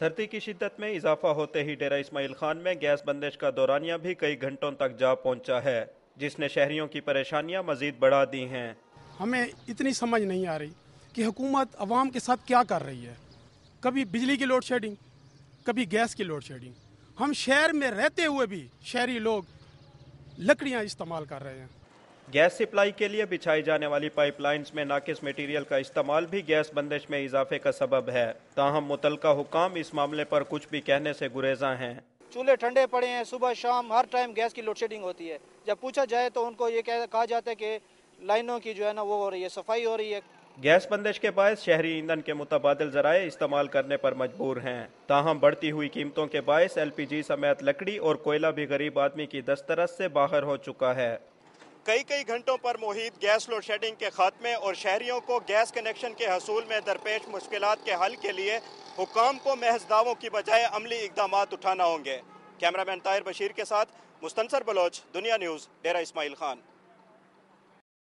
सर्दी की शिद्दत में इजाफा होते ही डेरा इस्माइल खान में गैस बंदिश का दौरानिया भी कई घंटों तक जा पहुंचा है जिसने शहरियों की परेशानियां मजीद बढ़ा दी हैं हमें इतनी समझ नहीं आ रही कि हुकूमत अवाम के साथ क्या कर रही है कभी बिजली की लोड शेडिंग कभी गैस की लोड शेडिंग हम शहर में रहते हुए भी शहरी लोग लकड़ियाँ इस्तेमाल कर रहे हैं गैस सप्लाई के लिए बिछाई जाने वाली पाइपलाइंस में नाकिस मटेरियल का इस्तेमाल भी गैस बंदिश में इजाफे का सबब है ताहम मुतल हुकाम इस मामले पर कुछ भी कहने से गुरेजा हैं चूल्हे ठंडे पड़े हैं सुबह शाम हर टाइम गैस की लोड शेडिंग होती है जब पूछा जाए तो उनको ये कहा जाता है कि लाइनों की जो है ना वो हो रही है सफाई हो रही है गैस बंदिश के बायस शहरी ईंधन के मुतबादल जराए इस्तेमाल करने पर मजबूर हैं ताहम बढ़ती हुई कीमतों के बायस एल पी जी समेत लकड़ी और कोयला भी गरीब आदमी की दस्तरस से बाहर हो चुका है कई कई घंटों पर मुहित गैस लोड शेडिंग के खात्मे और शहरीों को गैस कनेक्शन के हसूल में दरपेश मुश्किल के हल के लिए हुकाम को महज दावों की बजाय अमली इकदाम उठाना होंगे कैमरा मैन ताहिर बशीर के साथ मुस्तंसर बलोच दुनिया न्यूज़ डेरा इसमाइल खान